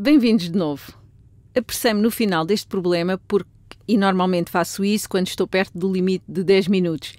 Bem-vindos de novo. Apressei-me no final deste problema porque, e normalmente faço isso quando estou perto do limite de 10 minutos,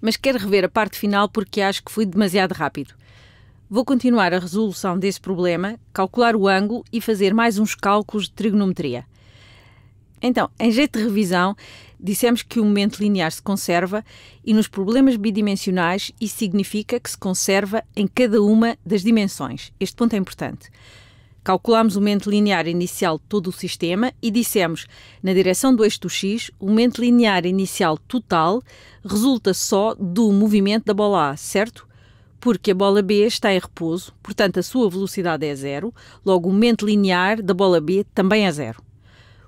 mas quero rever a parte final porque acho que fui demasiado rápido. Vou continuar a resolução desse problema, calcular o ângulo e fazer mais uns cálculos de trigonometria. Então, em jeito de revisão, dissemos que o momento linear se conserva e nos problemas bidimensionais isso significa que se conserva em cada uma das dimensões. Este ponto é importante. Calculámos o momento linear inicial de todo o sistema e dissemos, na direção do eixo do x, o momento linear inicial total resulta só do movimento da bola A, certo? Porque a bola B está em repouso, portanto a sua velocidade é zero, logo o momento linear da bola B também é zero.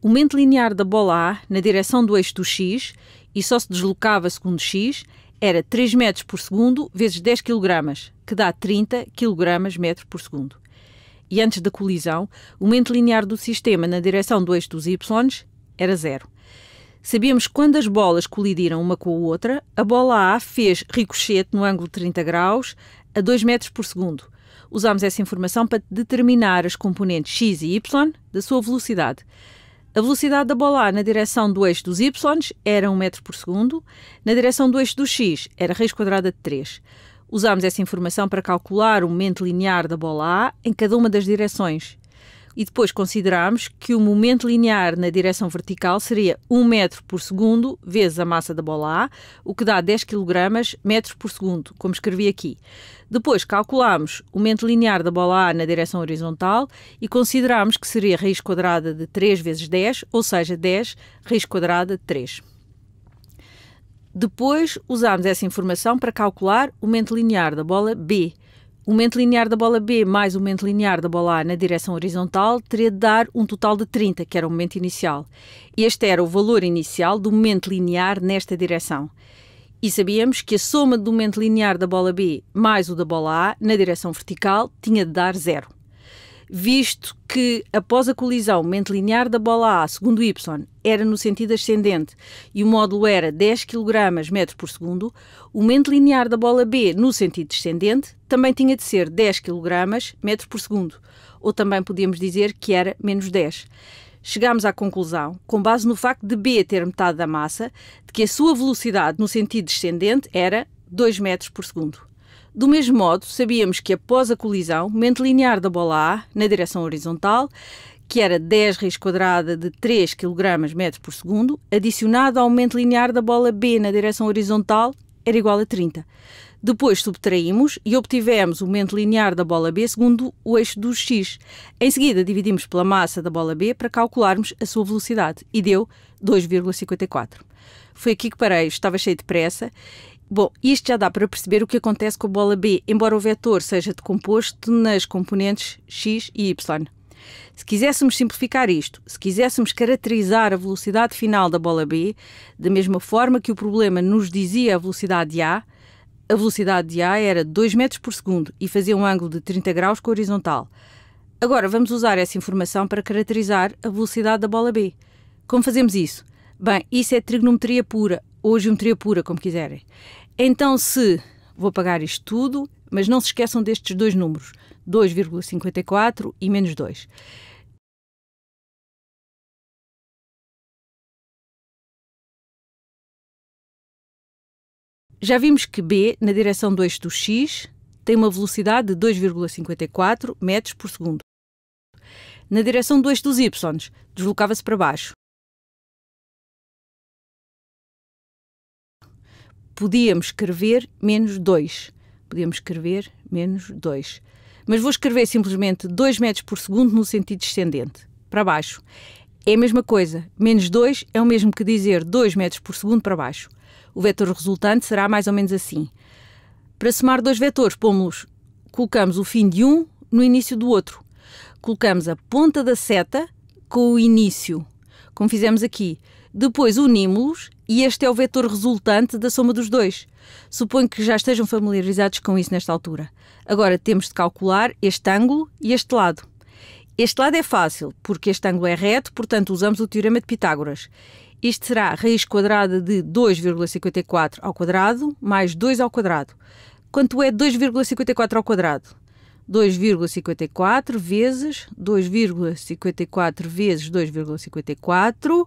O momento linear da bola A na direção do eixo do x, e só se deslocava segundo x, era 3 metros por segundo vezes 10 kg, que dá 30 kg metro por segundo e antes da colisão, o momento linear do sistema na direção do eixo dos Y era zero. Sabíamos que quando as bolas colidiram uma com a outra, a bola A fez ricochete no ângulo de 30 graus a 2 metros por segundo. Usámos essa informação para determinar as componentes x e y da sua velocidade. A velocidade da bola A na direção do eixo dos y era 1 metro por segundo, na direção do eixo do x era raiz quadrada de 3. Usámos essa informação para calcular o momento linear da bola A em cada uma das direções. E depois considerámos que o momento linear na direção vertical seria 1 metro por segundo vezes a massa da bola A, o que dá 10 kg metros por segundo, como escrevi aqui. Depois calculámos o momento linear da bola A na direção horizontal e considerámos que seria raiz quadrada de 3 vezes 10, ou seja, 10 raiz quadrada de 3. Depois usámos essa informação para calcular o momento linear da bola B. O momento linear da bola B mais o momento linear da bola A na direção horizontal teria de dar um total de 30, que era o momento inicial. Este era o valor inicial do momento linear nesta direção. E sabíamos que a soma do momento linear da bola B mais o da bola A na direção vertical tinha de dar zero visto que após a colisão o linear da bola A, segundo Y, era no sentido ascendente e o módulo era 10 kg metro por segundo, o linear da bola B, no sentido descendente, também tinha de ser 10 kg metro por segundo, ou também podíamos dizer que era menos 10 chegámos à conclusão, com base no facto de B ter metade da massa, de que a sua velocidade no sentido descendente era 2 metros por segundo. Do mesmo modo, sabíamos que após a colisão, mente linear da bola A, na direção horizontal, que era 10 raiz quadrada de 3 kg metro por segundo, adicionado ao aumento linear da bola B na direção horizontal, era igual a 30. Depois subtraímos e obtivemos o momento linear da bola B segundo o eixo do x. Em seguida, dividimos pela massa da bola B para calcularmos a sua velocidade e deu 2,54. Foi aqui que parei, estava cheio de pressa Bom, isto já dá para perceber o que acontece com a bola B, embora o vetor seja decomposto nas componentes x e y. Se quiséssemos simplificar isto, se quiséssemos caracterizar a velocidade final da bola B, da mesma forma que o problema nos dizia a velocidade de A, a velocidade de A era 2 metros por segundo e fazia um ângulo de 30 graus com a horizontal. Agora vamos usar essa informação para caracterizar a velocidade da bola B. Como fazemos isso? Bem, isso é trigonometria pura, ou geometria pura, como quiserem. Então, se vou pagar isto tudo, mas não se esqueçam destes dois números, 2,54 e menos 2. Já vimos que B, na direção do eixo do x, tem uma velocidade de 2,54 metros por segundo. Na direção do eixo dos y, deslocava-se para baixo. podíamos escrever menos 2. Podíamos escrever menos 2. Mas vou escrever simplesmente 2 metros por segundo no sentido descendente, para baixo. É a mesma coisa. Menos 2 é o mesmo que dizer 2 metros por segundo para baixo. O vetor resultante será mais ou menos assim. Para somar dois vetores, pomos, colocamos o fim de um no início do outro. Colocamos a ponta da seta com o início, como fizemos aqui. Depois unimos-los e este é o vetor resultante da soma dos dois. Suponho que já estejam familiarizados com isso nesta altura. Agora temos de calcular este ângulo e este lado. Este lado é fácil, porque este ângulo é reto, portanto usamos o teorema de Pitágoras. Isto será raiz quadrada de 2,54 ao quadrado mais 2 ao quadrado. Quanto é 2,54 ao quadrado? 2,54 vezes 2,54 vezes 2,54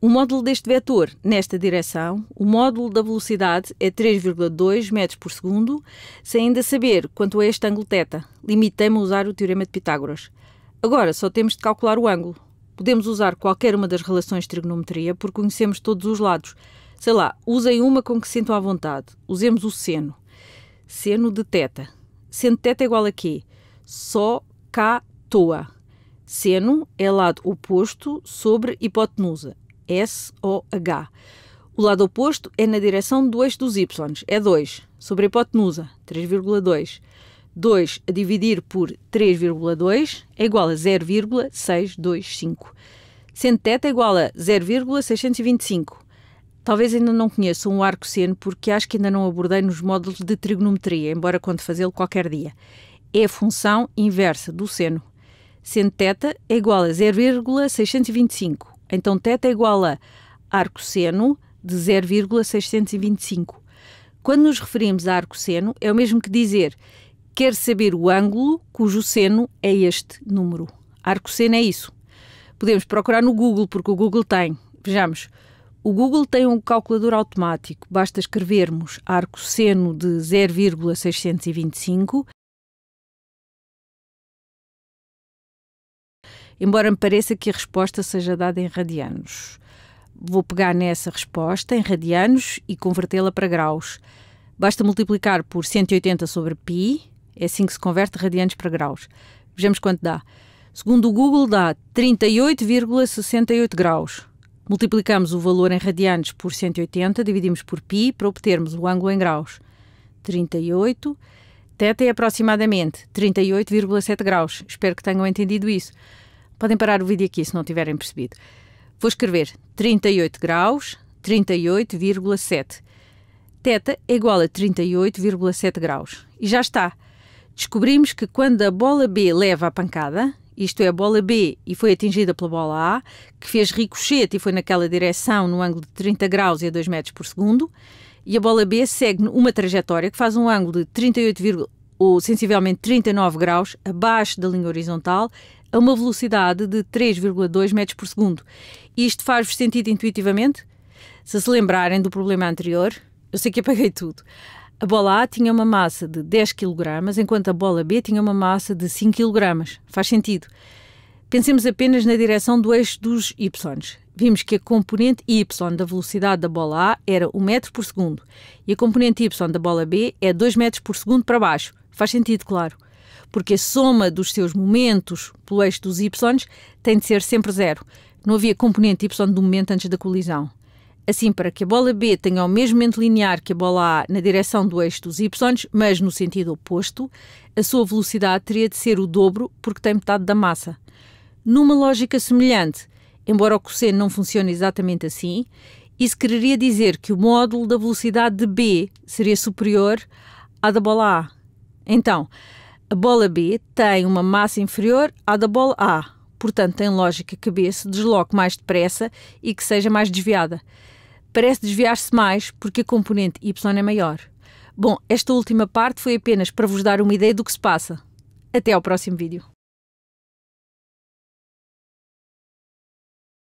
O módulo deste vetor nesta direção, o módulo da velocidade é 3,2 metros por segundo, sem ainda saber quanto é este ângulo θ. Limitei-me a usar o teorema de Pitágoras. Agora só temos de calcular o ângulo. Podemos usar qualquer uma das relações de trigonometria porque conhecemos todos os lados. Sei lá, usem uma com que sintam à vontade. Usemos o seno. Seno de θ. Seno de θ é igual a quê? Só K toa. Seno é lado oposto sobre hipotenusa. S ou H. O lado oposto é na direção do eixo dos y, é 2, sobre a hipotenusa, 3,2. 2 a dividir por 3,2 é igual a 0,625. Sendo teta é igual a 0,625. Talvez ainda não conheça um arco seno porque acho que ainda não abordei nos módulos de trigonometria, embora conte fazê-lo qualquer dia. É a função inversa do seno. Sendo teta é igual a 0,625, então, θ é igual a arcosseno de 0,625. Quando nos referimos a arcosseno, é o mesmo que dizer quer saber o ângulo cujo seno é este número. Arcosseno é isso. Podemos procurar no Google, porque o Google tem. Vejamos, o Google tem um calculador automático. Basta escrevermos arcosseno de 0,625 embora me pareça que a resposta seja dada em radianos. Vou pegar nessa resposta em radianos e convertê-la para graus. Basta multiplicar por 180 sobre π, é assim que se converte radianos para graus. Vejamos quanto dá. Segundo o Google, dá 38,68 graus. Multiplicamos o valor em radianos por 180, dividimos por π para obtermos o ângulo em graus. 38. Teta é aproximadamente 38,7 graus. Espero que tenham entendido isso. Podem parar o vídeo aqui se não tiverem percebido. Vou escrever 38 graus, 38,7. Teta é igual a 38,7 graus. E já está. Descobrimos que quando a bola B leva a pancada, isto é, a bola B e foi atingida pela bola A, que fez ricochete e foi naquela direção no ângulo de 30 graus e a 2 metros por segundo, e a bola B segue uma trajetória que faz um ângulo de 38, ou sensivelmente 39 graus abaixo da linha horizontal a uma velocidade de 3,2 metros por segundo. Isto faz-vos sentido intuitivamente? Se se lembrarem do problema anterior, eu sei que apaguei tudo. A bola A tinha uma massa de 10 kg, enquanto a bola B tinha uma massa de 5 kg. Faz sentido. Pensemos apenas na direção do eixo dos y. Vimos que a componente y da velocidade da bola A era 1 metro por segundo e a componente y da bola B é 2 metros por segundo para baixo. Faz sentido, claro porque a soma dos seus momentos pelo eixo dos y tem de ser sempre zero. Não havia componente y do momento antes da colisão. Assim, para que a bola B tenha o mesmo momento linear que a bola A na direção do eixo dos y, mas no sentido oposto, a sua velocidade teria de ser o dobro porque tem metade da massa. Numa lógica semelhante, embora o cosseno não funcione exatamente assim, isso quereria dizer que o módulo da velocidade de B seria superior à da bola A. Então, a bola B tem uma massa inferior à da bola A, portanto tem lógica que B se desloque mais depressa e que seja mais desviada. Parece desviar-se mais porque a componente Y é maior. Bom, esta última parte foi apenas para vos dar uma ideia do que se passa. Até ao próximo vídeo.